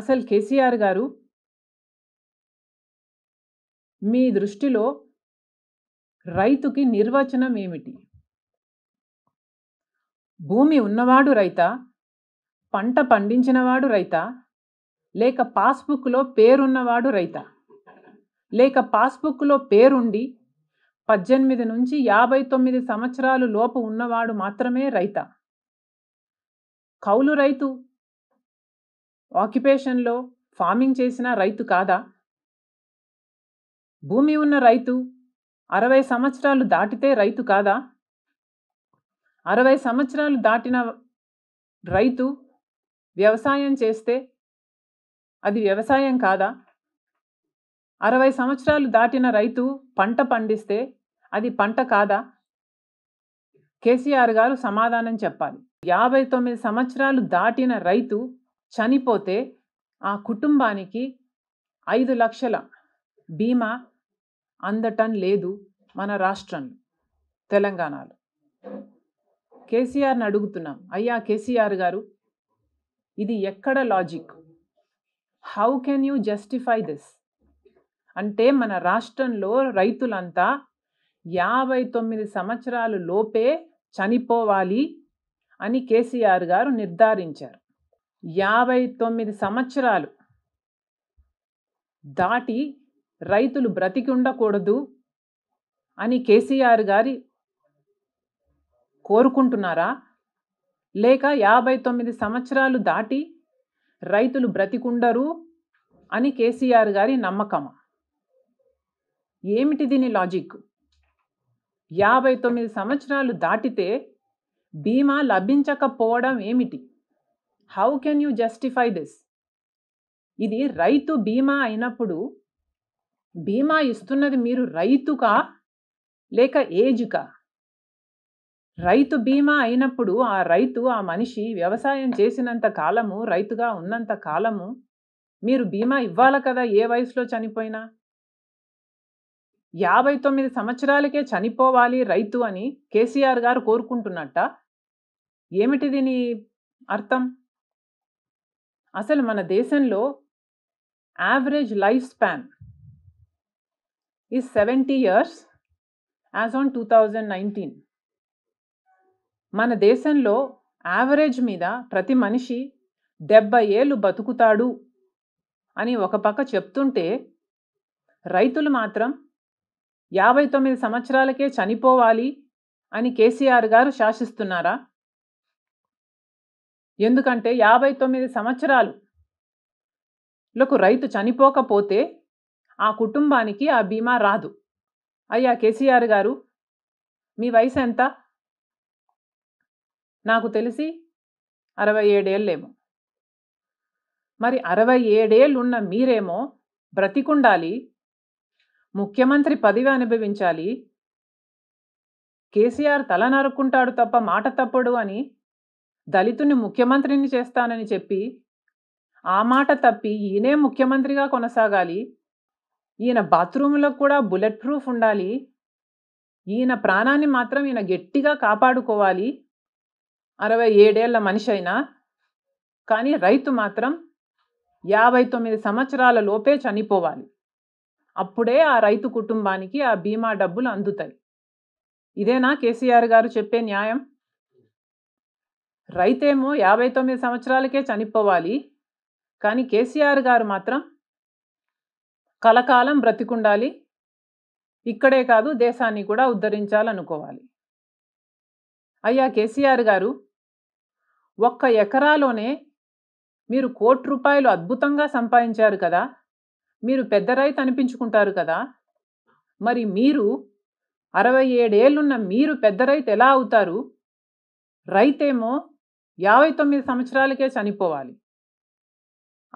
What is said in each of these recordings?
అసలు కేసీఆర్ గారు మీ దృష్టిలో రైతుకి నిర్వచనం ఏమిటి భూమి ఉన్నవాడు రైతా పంట పండించినవాడు రైతా లేక పాస్బుక్లో పేరున్నవాడు రైతా లేక పాస్బుక్లో పేరుండి పద్దెనిమిది నుంచి యాభై తొమ్మిది సంవత్సరాలు లోపు ఉన్నవాడు మాత్రమే రైతా కౌలు రైతు ఆక్యుపేషన్లో ఫార్మింగ్ చేసిన రైతు కాదా భూమి ఉన్న రైతు అరవై సంవత్సరాలు దాటితే రైతు కాదా అరవై సంవత్సరాలు దాటిన రైతు వ్యవసాయం చేస్తే అది వ్యవసాయం కాదా అరవై సంవత్సరాలు దాటిన రైతు పంట పండిస్తే అది పంట కాదా కేసీఆర్ గారు సమాధానం చెప్పాలి యాభై తొమ్మిది సంవత్సరాలు దాటిన రైతు చనిపోతే ఆ కుటుంబానికి ఐదు లక్షల బీమా అందటం లేదు మన రాష్ట్రంలో తెలంగాణలో కేసీఆర్ని అడుగుతున్నాం అయ్యా కేసీఆర్ గారు ఇది ఎక్కడ logic how can you justify this అంటే మన రాష్ట్రంలో రైతులంతా యాభై తొమ్మిది సంవత్సరాలు లోపే చనిపోవాలి అని కేసీఆర్ గారు నిర్ధారించారు యాభై తొమ్మిది సంవత్సరాలు దాటి రైతులు బ్రతికి ఉండకూడదు అని కేసీఆర్ గారి కోరుకుంటున్నారా లేక యాభై తొమ్మిది సంవత్సరాలు దాటి రైతులు బ్రతికుండరు అని కేసీఆర్ గారి నమ్మకమా ఏమిటి దీని లాజిక్ యాభై తొమ్మిది సంవత్సరాలు దాటితే బీమా లభించకపోవడం ఏమిటి how can you justify this ఇది రైతు బీమా అయినప్పుడు బీమా ఇస్తున్నది మీరు రైతుకా లేక ఏజ్కా రైతు బీమా అయినప్పుడు ఆ రైతు ఆ మనిషి వ్యవసాయం చేసినంత కాలము రైతుగా ఉన్నంత కాలము మీరు బీమా ఇవ్వాలి కదా ఏ వయసులో చనిపోయినా యాభై తొమ్మిది సంవత్సరాలకే చనిపోవాలి రైతు అని కేసీఆర్ గారు కోరుకుంటున్నట్ట ఏమిటిది నీ అర్థం అసలు మన దేశంలో average life span is seventy years as on two thousand nineteen మన దేశంలో యావరేజ్ మీద ప్రతి మనిషి డెబ్బై ఏళ్ళు బతుకుతాడు అని ఒక పక్క చెప్తుంటే రైతులు మాత్రం యాభై తొమ్మిది సంవత్సరాలకే చనిపోవాలి అని కేసీఆర్ గారు శాసిస్తున్నారా ఎందుకంటే యాభై తొమ్మిది సంవత్సరాలులకు రైతు చనిపోకపోతే ఆ కుటుంబానికి ఆ బీమా రాదు అయ్యా కేసీఆర్ గారు మీ వయసు ఎంత నాకు తెలిసి అరవై ఏడేళ్ళేమో మరి అరవై ఏడేళ్ళున్న మీరేమో బ్రతికుండాలి ముఖ్యమంత్రి పదవి అనుభవించాలి కేసీఆర్ తల నరుక్కుంటాడు తప్ప మాట తప్పడు అని దళితుని ముఖ్యమంత్రిని చేస్తానని చెప్పి ఆ మాట తప్పి ఈయనే ముఖ్యమంత్రిగా కొనసాగాలి ఈయన బాత్రూంలో కూడా బుల్లెట్ ప్రూఫ్ ఉండాలి ఈయన ప్రాణాన్ని మాత్రం ఈయన గట్టిగా కాపాడుకోవాలి అరవై ఏడేళ్ల మనిషి అయినా కానీ రైతు మాత్రం యాభై తొమ్మిది సంవత్సరాల లోపే చనిపోవాలి అప్పుడే ఆ రైతు కుటుంబానికి ఆ బీమా డబ్బులు అందుతాయి ఇదేనా కేసీఆర్ గారు చెప్పే న్యాయం రైతేమో యాభై తొమ్మిది సంవత్సరాలకే చనిపోవాలి కానీ కేసీఆర్ గారు మాత్రం కలకాలం బ్రతికుండాలి ఇక్కడే కాదు దేశాన్ని కూడా ఉద్ధరించాలనుకోవాలి అయ్యా కేసీఆర్ గారు ఒక్క ఎకరాలోనే మీరు కోటి రూపాయలు అద్భుతంగా సంపాదించారు కదా మీరు పెద్ద రైతు అనిపించుకుంటారు కదా మరి మీరు అరవై ఏడేళ్ళున్న మీరు పెద్ద రైతు ఎలా అవుతారు రైతేమో యాభై తొమ్మిది సంవత్సరాలకే చనిపోవాలి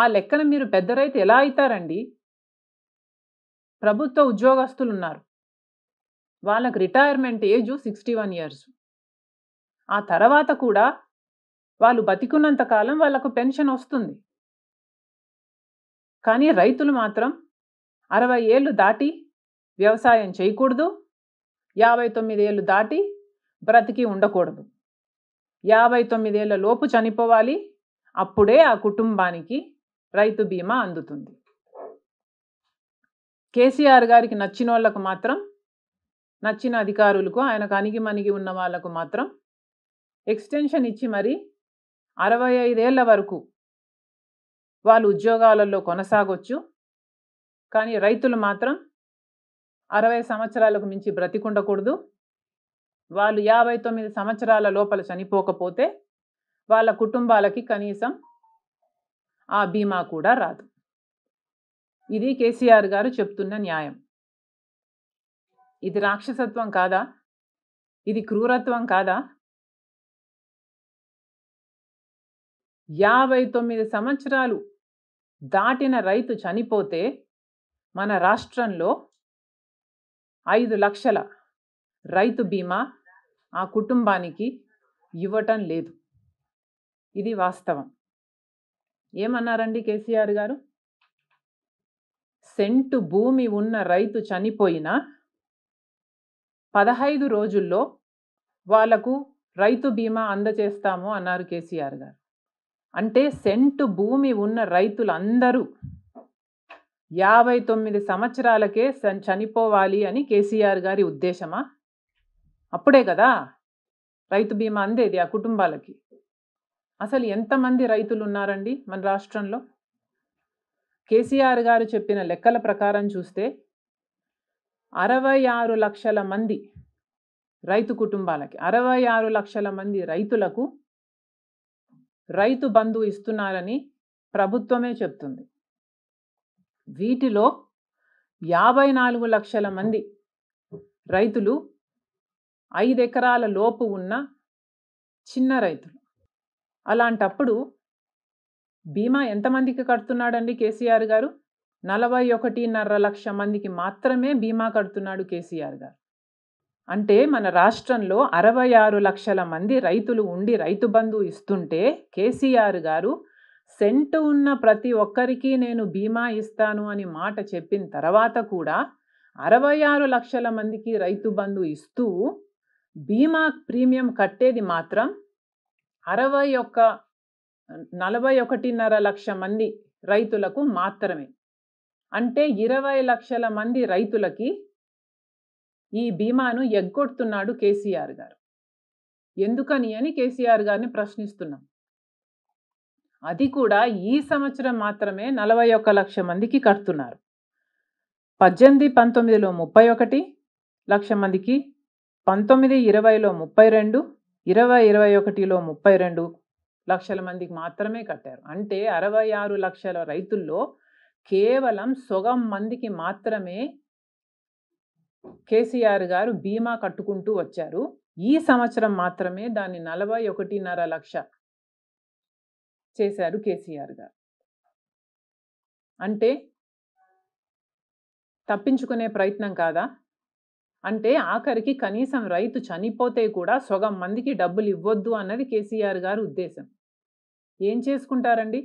ఆ లెక్కన మీరు పెద్ద రైతు ఎలా అవుతారండి ప్రభుత్వ ఉద్యోగస్తులు ఉన్నారు వాళ్ళకి retirement age sixty one years ఆ తర్వాత కూడా వాళ్ళు బతికున్నంతకాలం వాళ్ళకు పెన్షన్ వస్తుంది కానీ రైతులు మాత్రం అరవై ఏళ్ళు దాటి వ్యవసాయం చేయకూడదు యాభై తొమ్మిది ఏళ్ళు దాటి బ్రతికి ఉండకూడదు యాభై తొమ్మిదేళ్ల లోపు చనిపోవాలి అప్పుడే ఆ కుటుంబానికి రైతు బీమా అందుతుంది కేసీఆర్ గారికి నచ్చిన వాళ్ళకు మాత్రం నచ్చిన అధికారులకు ఆయనకు అణిగి మణిగి ఉన్న వాళ్లకు మాత్రం ఎక్స్టెన్షన్ ఇచ్చి మరి అరవై ఐదేళ్ల వరకు వాళ్ళు ఉద్యోగాలలో కొనసాగొచ్చు కానీ రైతులు మాత్రం అరవై సంవత్సరాలకు మించి బ్రతికుండకూడదు వాళ్ళు యాభై తొమ్మిది సంవత్సరాల లోపల చనిపోకపోతే వాళ్ళ కుటుంబాలకి కనీసం ఆ బీమా కూడా రాదు ఇది కేసీఆర్ గారు చెప్తున్న న్యాయం ఇది రాక్షసత్వం కాదా ఇది క్రూరత్వం కాదా యాభై తొమ్మిది సంవత్సరాలు దాటిన రైతు చనిపోతే మన రాష్ట్రంలో ఐదు లక్షల రైతు బీమా ఆ కుటుంబానికి ఇవ్వటం లేదు ఇది వాస్తవం ఏమన్నారండి కేసీఆర్ గారు సెంటు భూమి ఉన్న రైతు చనిపోయిన పదహైదు రోజుల్లో వాళ్లకు రైతు బీమా అందజేస్తాము అన్నారు కేసీఆర్ గారు అంటే సెంటు భూమి ఉన్న రైతులందరూ యాభై తొమ్మిది సంవత్సరాలకే చనిపోవాలి అని కేసీఆర్ గారి ఉద్దేశమా అప్పుడే కదా రైతు బీమా అందేది ఆ కుటుంబాలకి అసలు ఎంతమంది రైతులు ఉన్నారండి మన రాష్ట్రంలో కేసీఆర్ గారు చెప్పిన లెక్కల ప్రకారం చూస్తే అరవై ఆరు లక్షల మంది రైతు కుటుంబాలకి అరవై ఆరు లక్షల మంది రైతులకు రైతు బంధు ఇస్తున్నారని ప్రభుత్వమే చెప్తుంది వీటిలో యాభై నాలుగు లక్షల మంది రైతులు ఐదు ఎకరాల లోపు ఉన్న చిన్న రైతులు అలాంటప్పుడు బీమా ఎంతమందికి కడుతున్నాడండి కేసీఆర్ గారు నలభై ఒకటిన్నర లక్ష మందికి మాత్రమే బీమా కడుతున్నాడు కేసీఆర్ గారు అంటే మన రాష్ట్రంలో అరవై ఆరు లక్షల మంది రైతులు ఉండి రైతు బంధు ఇస్తుంటే కేసీఆర్ గారు సెంటు ఉన్న ప్రతి ఒక్కరికి నేను బీమా ఇస్తాను అని మాట చెప్పిన తర్వాత కూడా అరవై ఆరు లక్షల మందికి రైతు బంధు ఇస్తూ బీమా ప్రీమియం కట్టేది మాత్రం అరవై ఒక్క నలభై ఒకటిన్నర లక్ష మంది రైతులకు మాత్రమే అంటే ఇరవై లక్షల మంది రైతులకి ఈ బీమాను ఎగ్గొడుతున్నాడు కేసీఆర్ గారు ఎందుకని అని కేసీఆర్ గారిని ప్రశ్నిస్తున్నాం అది కూడా ఈ సంవత్సరం మాత్రమే నలభై ఒక్క లక్ష మందికి కడుతున్నారు పద్దెనిమిది పంతొమ్మిదిలో ముప్పై ఒకటి లక్ష మందికి పంతొమ్మిది ఇరవైలో ముప్పై రెండు ఇరవై ఇరవై ఒకటిలో ముప్పై రెండు లక్షల మందికి మాత్రమే కట్టారు అంటే అరవై ఆరు లక్షల రైతుల్లో కేవలం సొగం మందికి మాత్రమే కేసీఆర్ గారు బీమా కట్టుకుంటూ వచ్చారు ఈ సంవత్సరం మాత్రమే దాన్ని నలభై ఒకటిన్నర లక్ష చేశారు కేసీఆర్ గారు అంటే తప్పించుకునే ప్రయత్నం కాదా అంటే ఆఖరికి కనీసం రైతు చనిపోతే కూడా సొగం మందికి డబ్బులు ఇవ్వద్దు అన్నది కేసీఆర్ గారు ఉద్దేశం ఏం చేసుకుంటారండి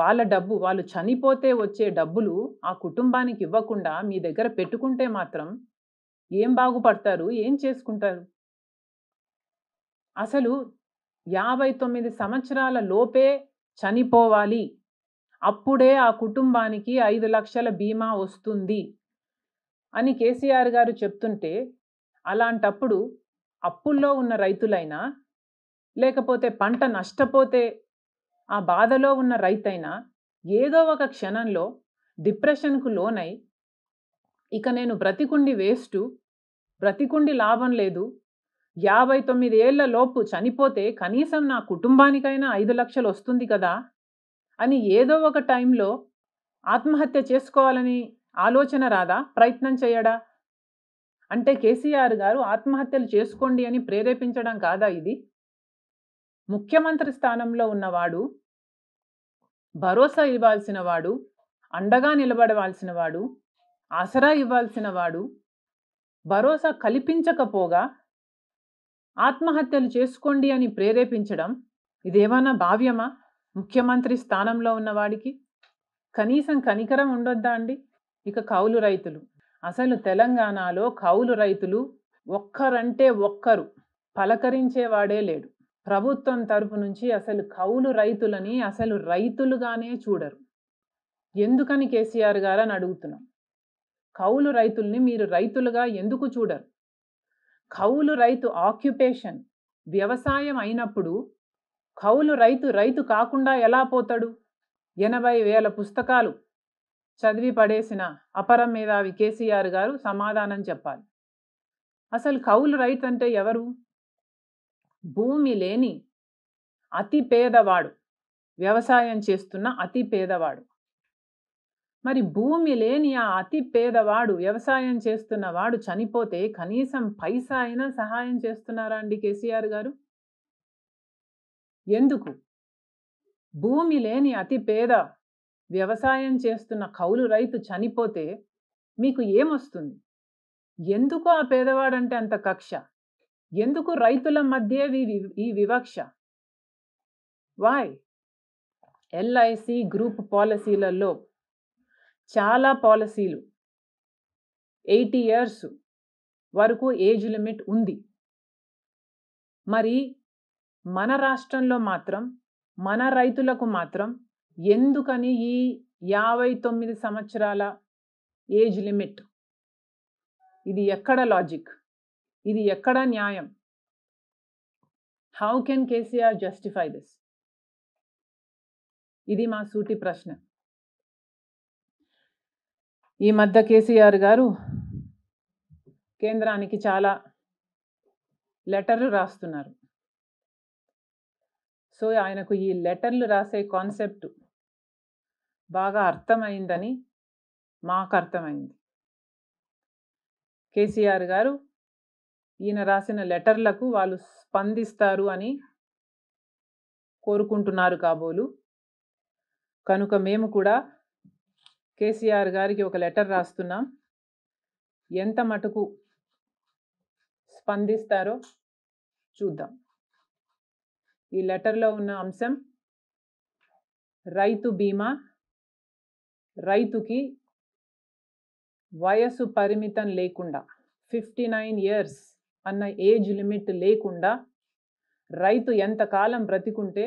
వాళ్ళ డబ్బు వాళ్ళు చనిపోతే వచ్చే డబ్బులు ఆ కుటుంబానికి ఇవ్వకుండా మీ దగ్గర పెట్టుకుంటే మాత్రం ఏం బాగుపడతారు ఏం చేసుకుంటారు అసలు యాభై తొమ్మిది సంవత్సరాల లోపే చనిపోవాలి అప్పుడే ఆ కుటుంబానికి ఐదు లక్షల బీమా వస్తుంది అని కేసీఆర్ గారు చెప్తుంటే అలాంటప్పుడు అప్పుల్లో ఉన్న రైతులైనా లేకపోతే పంట నష్టపోతే ఆ బాధలో ఉన్న రైతైనా ఏదో ఒక క్షణంలో డిప్రెషన్కు లోనై ఇక నేను బ్రతికుండి వేస్టు బ్రతికుండి లాభం లేదు యాభై తొమ్మిది ఏళ్ల లోపు చనిపోతే కనీసం నా కుటుంబానికైనా ఐదు లక్షలు వస్తుంది కదా అని ఏదో ఒక టైంలో ఆత్మహత్య చేసుకోవాలని ఆలోచన రాదా ప్రయత్నం చేయడా అంటే కేసీఆర్ గారు ఆత్మహత్యలు చేసుకోండి అని ప్రేరేపించడం కాదా ఇది ముఖ్యమంత్రి స్థానంలో ఉన్నవాడు భరోసా ఇవ్వాల్సిన వాడు అండగా నిలబడవలసిన వాడు ఆసరా ఇవ్వాల్సిన వాడు భరోసా కల్పించకపోగా ఆత్మహత్యలు చేసుకోండి అని ప్రేరేపించడం ఇదేమన్నా భావ్యమా ముఖ్యమంత్రి స్థానంలో ఉన్నవాడికి కనీసం కనికరం ఉండొద్దా అండి ఇక కౌలు రైతులు అసలు తెలంగాణలో కౌలు రైతులు ఒక్కరంటే ఒక్కరు పలకరించేవాడే లేడు ప్రభుత్వం తరపు నుంచి అసలు కౌలు రైతులని అసలు రైతులుగానే చూడరు ఎందుకని కేసీఆర్ గారు అని అడుగుతున్నాం కౌలు రైతుల్ని మీరు రైతులుగా ఎందుకు చూడరు కౌలు రైతు ఆక్యుపేషన్ వ్యవసాయం అయినప్పుడు కౌలు రైతు రైతు కాకుండా ఎలా పోతాడు ఎనభై వేల పుస్తకాలు చదివి పడేసిన అపరం మీద కేసీఆర్ గారు సమాధానం చెప్పాలి అసలు కౌలు రైతు అంటే ఎవరు భూమి లేని అతి పేదవాడు వ్యవసాయం చేస్తున్న అతి పేదవాడు మరి భూమి లేని ఆ అతి పేదవాడు వ్యవసాయం చేస్తున్న వాడు చనిపోతే కనీసం పైసా అయినా సహాయం చేస్తున్నారా అండి కేసీఆర్ గారు ఎందుకు భూమి లేని అతి పేద వ్యవసాయం చేస్తున్న కౌలు రైతు చనిపోతే మీకు ఏమొస్తుంది ఎందుకు ఆ పేదవాడంటే అంత కక్ష ఎందుకు రైతుల మధ్య ఈ వివక్ష వాయ్ ఎల్ఐసి గ్రూప్ పాలసీలలో చాలా పాలసీలు ఎయిటీ ఇయర్స్ వరకు ఏజ్ లిమిట్ ఉంది మరి మన రాష్ట్రంలో మాత్రం మన రైతులకు మాత్రం ఎందుకని ఈ యాభై తొమ్మిది సంవత్సరాల ఏజ్ లిమిట్ ఇది ఎక్కడ లాజిక్ ఇది ఎక్కడ న్యాయం how can KCR justify this ఇది మా సూటి ప్రశ్న ఈ మధ్య కేసీఆర్ గారు కేంద్రానికి చాలా లెటర్లు రాస్తున్నారు సో ఆయనకు ఈ లెటర్లు రాసే కాన్సెప్ట్ బాగా అర్థమైందని మాకు అర్థమైంది కేసీఆర్ గారు ఈయన రాసిన లెటర్లకు వాళ్ళు స్పందిస్తారు అని కోరుకుంటున్నారు కాబోలు కనుక మేము కూడా కేసీఆర్ గారికి ఒక లెటర్ రాస్తున్నాం ఎంత మటుకు స్పందిస్తారో చూద్దాం ఈ లెటర్లో ఉన్న అంశం రైతు బీమా రైతుకి వయసు పరిమితం లేకుండా ఫిఫ్టీ నైన్ ఇయర్స్ అన్న ఏజ్ లిమిట్ లేకుండా రైతు ఎంతకాలం బ్రతికుంటే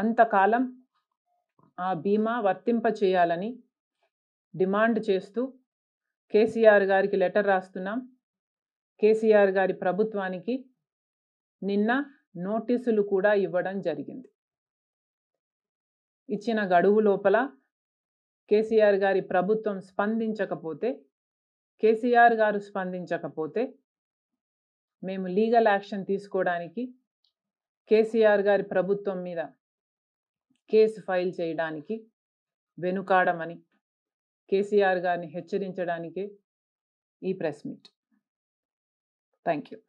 అంతకాలం ఆ బీమా వర్తింప చేయాలని డిమాండ్ చేస్తూ కేసీఆర్ గారికి లెటర్ రాస్తున్నాం కేసీఆర్ గారి ప్రభుత్వానికి నిన్న నోటీసులు కూడా ఇవ్వడం జరిగింది ఇచ్చిన గడువు లోపల కేసీఆర్ గారి ప్రభుత్వం స్పందించకపోతే కేసీఆర్ గారు స్పందించకపోతే మేము లీగల్ యాక్షన్ తీసుకోవడానికి కేసీఆర్ గారి ప్రభుత్వం మీద కేసు ఫైల్ చేయడానికి వెనుకాడమని కేసీఆర్ గారిని హెచ్చరించడానికే ఈ ప్రెస్ మీట్ థ్యాంక్ యూ